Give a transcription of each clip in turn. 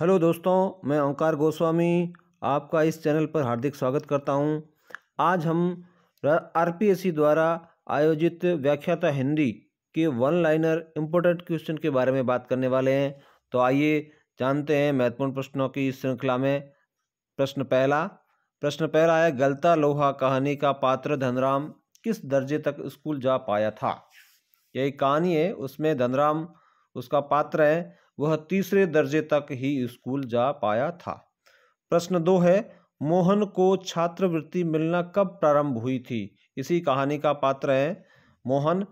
hello दोस्तों मैं ओंकार गोस्वामी आपका इस चैनल पर हार्दिक स्वागत करता हूं आज हम आरपीएससी द्वारा आयोजित व्याख्याता हिंदी के वन लाइनर इम्पोर्टेंट क्वेश्चन के बारे में बात करने वाले हैं तो आइए जानते हैं महत्वपूर्ण प्रश्नों की इस श्रृंखला में प्रश्न पहला प्रश्न पहला है गलता लोहा कहानी का पात्र धनराम किस दर्जे तक स्कूल जा पाया था यही कहानी है उसमें धनराम उसका पात्र है वह तीसरे दर्जे तक ही स्कूल जा पाया था प्रश्न दो है मोहन को छात्रवृत्ति मिलना कब प्रारंभ हुई थी इसी कहानी का पात्र है मोहन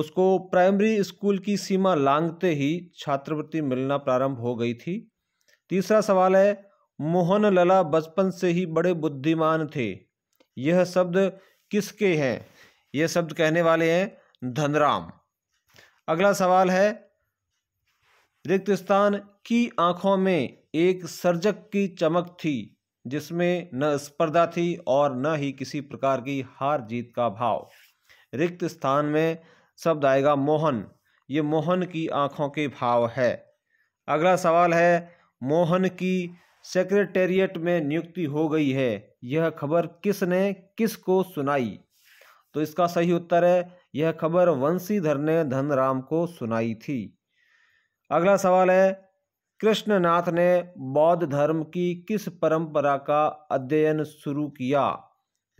उसको प्राइमरी स्कूल की सीमा लांगते ही छात्रवृत्ति मिलना प्रारंभ हो गई थी तीसरा सवाल है मोहन लला बचपन से ही बड़े बुद्धिमान थे यह शब्द किसके हैं यह शब्द कहने वाले हैं धनराम अगला सवाल है रिक्त स्थान की आंखों में एक सर्जक की चमक थी जिसमें न स्पर्धा थी और न ही किसी प्रकार की हार जीत का भाव रिक्त स्थान में शब्द आएगा मोहन ये मोहन की आंखों के भाव है अगला सवाल है मोहन की सेक्रेटेरिएट में नियुक्ति हो गई है यह खबर किसने किसको सुनाई तो इसका सही उत्तर है यह खबर वंशीधर ने धनराम को सुनाई थी अगला सवाल है कृष्णनाथ ने बौद्ध धर्म की किस परंपरा का अध्ययन शुरू किया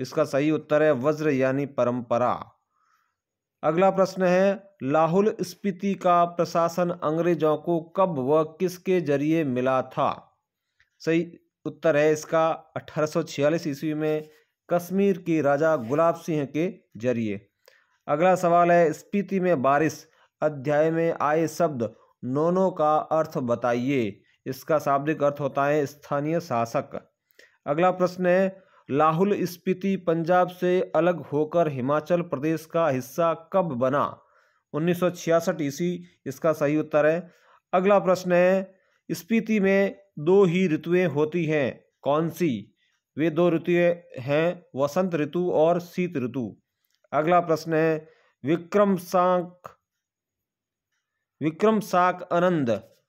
इसका सही उत्तर है वज्र यानी परंपरा अगला प्रश्न है लाहुल स्पीति का प्रशासन अंग्रेजों को कब व किसके जरिए मिला था सही उत्तर है इसका 1846 ईस्वी में कश्मीर के राजा गुलाब सिंह के जरिए अगला सवाल है स्पीति में बारिश अध्याय में आए शब्द नोनो का अर्थ बताइए इसका शाब्दिक अर्थ होता है स्थानीय शासक अगला प्रश्न है लाहुल स्पीति पंजाब से अलग होकर हिमाचल प्रदेश का हिस्सा कब बना 1966 ईस्वी इसका सही उत्तर है अगला प्रश्न है स्पीति में दो ही ऋतुएं होती हैं कौन सी वे दो ऋतुएं हैं वसंत ऋतु और शीत ऋतु अगला प्रश्न है विक्रम सांख विक्रम साक आनंद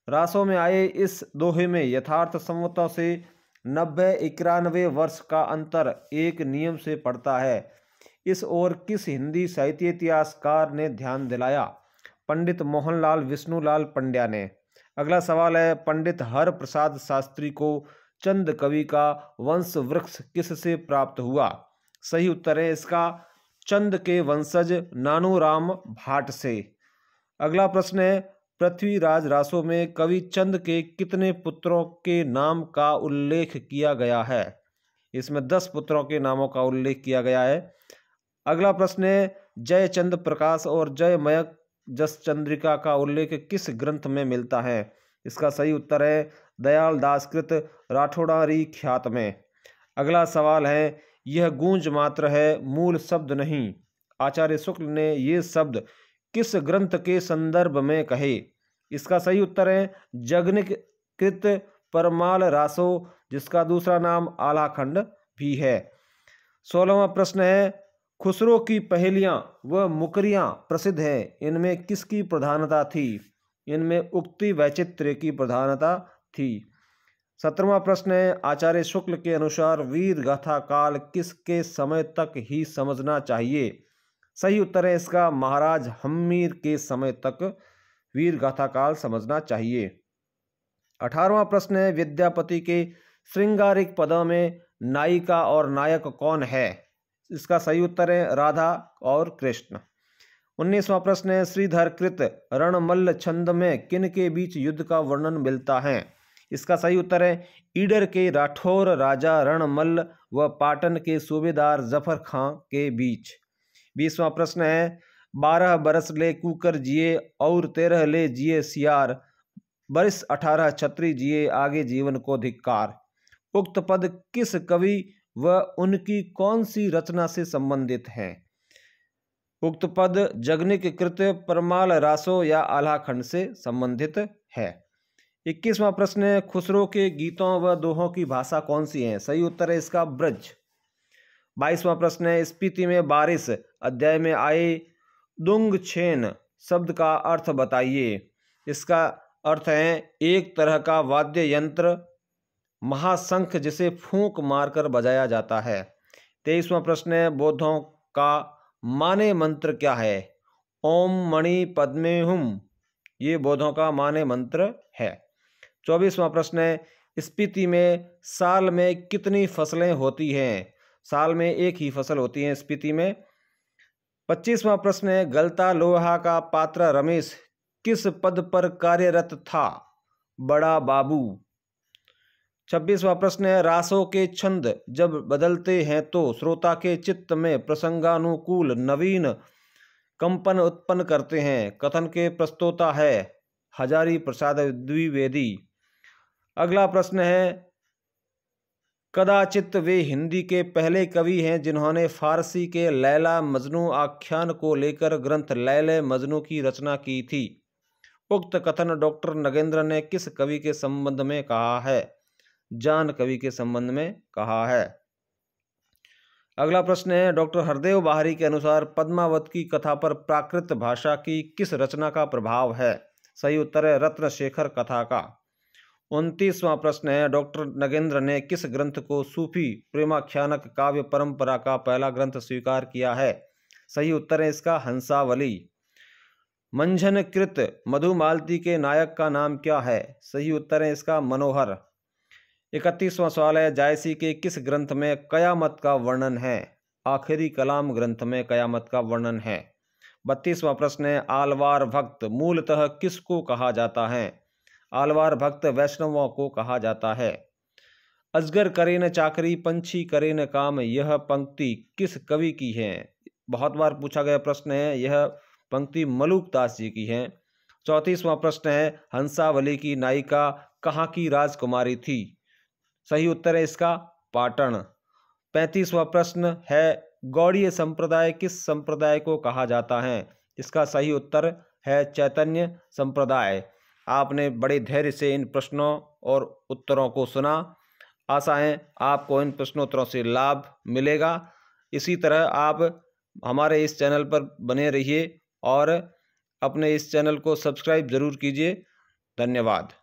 रासों में आए इस दोहे में यथार्थ समता से नब्बे इक्यानवे वर्ष का अंतर एक नियम से पड़ता है इस ओर किस हिंदी साहित्य इतिहासकार ने ध्यान दिलाया पंडित मोहनलाल विष्णुलाल पंड्या ने अगला सवाल है पंडित हर प्रसाद शास्त्री को चंद कवि का वंश वृक्ष किससे प्राप्त हुआ सही उत्तर है इसका चंद के वंशज नानूराम भाट से अगला प्रश्न है पृथ्वीराज रासो में कवि चंद के कितने पुत्रों के नाम का उल्लेख किया गया है इसमें दस पुत्रों के नामों का उल्लेख किया गया है अगला प्रश्न है जयचंद प्रकाश और जय जस जसचंद्रिका का उल्लेख किस ग्रंथ में मिलता है इसका सही उत्तर है दयाल दासकृत राठौड़ारी ख्यात में अगला सवाल है यह गूंज मात्र है मूल शब्द नहीं आचार्य शुक्ल ने यह शब्द किस ग्रंथ के संदर्भ में कहे इसका सही उत्तर है जग्निकृत परमाल रासो जिसका दूसरा नाम आलाखंड भी है सोलहवा प्रश्न है खुसरो की पहेलियाँ व मुकरियाँ प्रसिद्ध हैं इनमें किसकी प्रधानता थी इनमें उक्ति वैचित्र्य की प्रधानता थी सत्रहवा प्रश्न है आचार्य शुक्ल के अनुसार वीर गाथा काल किसके समय तक ही समझना चाहिए सही उत्तर है इसका महाराज हमीर के समय तक वीर गाथा काल समझना चाहिए अठारवा प्रश्न है विद्यापति के श्रृंगारिक पदों में नायिका और नायक कौन है इसका सही उत्तर है राधा और कृष्ण उन्नीसवा प्रश्न है श्रीधर कृत रणमल्ल छंद में किन के बीच युद्ध का वर्णन मिलता है इसका सही उत्तर है ईडर के राठौर राजा रणमल्ल व पाटन के सूबेदार जफर खां के बीच बीसवा प्रश्न है बारह बरस ले कुकर जिए और तेरह ले जिए सियार बरस अठारह छत्री जिए आगे जीवन को धिक्कार उक्त पद किस कवि व उनकी कौन सी रचना से संबंधित है उक्त पद जगनिक कृत परमाल रासो या आलाखंड से संबंधित है इक्कीसवां प्रश्न है खुसरो के गीतों व दोहों की भाषा कौन सी है सही उत्तर है इसका ब्रज बाईसवां प्रश्न है स्पीति में बारिश अध्याय में आए दुंग छेन शब्द का अर्थ बताइए इसका अर्थ है एक तरह का वाद्य यंत्र महासंख जिसे फूंक मारकर बजाया जाता है तेईसवां प्रश्न है बौद्धों का माने मंत्र क्या है ओम मणि पद्मे हुम ये बौद्धों का माने मंत्र है चौबीसवां प्रश्न है स्पीति में साल में कितनी फसलें होती हैं साल में एक ही फसल होती है स्पीति में पच्चीसवा प्रश्न है गलता लोहा का पात्र रमेश किस पद पर कार्यरत था बड़ा बाबू छब्बीसवा प्रश्न है रासों के छंद जब बदलते हैं तो श्रोता के चित्त में प्रसंगानुकूल नवीन कंपन उत्पन्न करते हैं कथन के प्रस्तोता है हजारी प्रसाद द्विवेदी अगला प्रश्न है कदाचित वे हिंदी के पहले कवि हैं जिन्होंने फारसी के लैला मजनू आख्यान को लेकर ग्रंथ लैले मजनू की रचना की थी उक्त कथन डॉक्टर नगेंद्र ने किस कवि के संबंध में कहा है जान कवि के संबंध में कहा है अगला प्रश्न है डॉक्टर हरदेव बाहरी के अनुसार पद्मावत की कथा पर प्राकृत भाषा की किस रचना का प्रभाव है सही उत्तर है रत्नशेखर कथा का उनतीसवां प्रश्न है डॉक्टर नगेंद्र ने किस ग्रंथ को सूफी प्रेमाख्यानक काव्य परंपरा का पहला ग्रंथ स्वीकार किया है सही उत्तर है इसका हंसावली मंझन कृत मधुमालती के नायक का नाम क्या है सही उत्तर है इसका मनोहर इकतीसवां सवाल है जायसी के किस ग्रंथ में कयामत का वर्णन है आखिरी कलाम ग्रंथ में कयामत का वर्णन है बत्तीसवां प्रश्न है आलवार भक्त मूलतः किसको कहा जाता है आलवार भक्त वैष्णवों को कहा जाता है अजगर करे न चाकरी पंछी करे न काम यह पंक्ति किस कवि की है बहुत बार पूछा गया प्रश्न है यह पंक्ति मलूक दास जी की है चौंतीसवां प्रश्न है हंसावली की नायिका कहाँ की राजकुमारी थी सही उत्तर है इसका पाटन पैंतीसवां प्रश्न है गौड़ीय संप्रदाय किस संप्रदाय को कहा जाता है इसका सही उत्तर है चैतन्य संप्रदाय आपने बड़े धैर्य से इन प्रश्नों और उत्तरों को सुना आशा है आपको इन प्रश्नोत्तरों से लाभ मिलेगा इसी तरह आप हमारे इस चैनल पर बने रहिए और अपने इस चैनल को सब्सक्राइब ज़रूर कीजिए धन्यवाद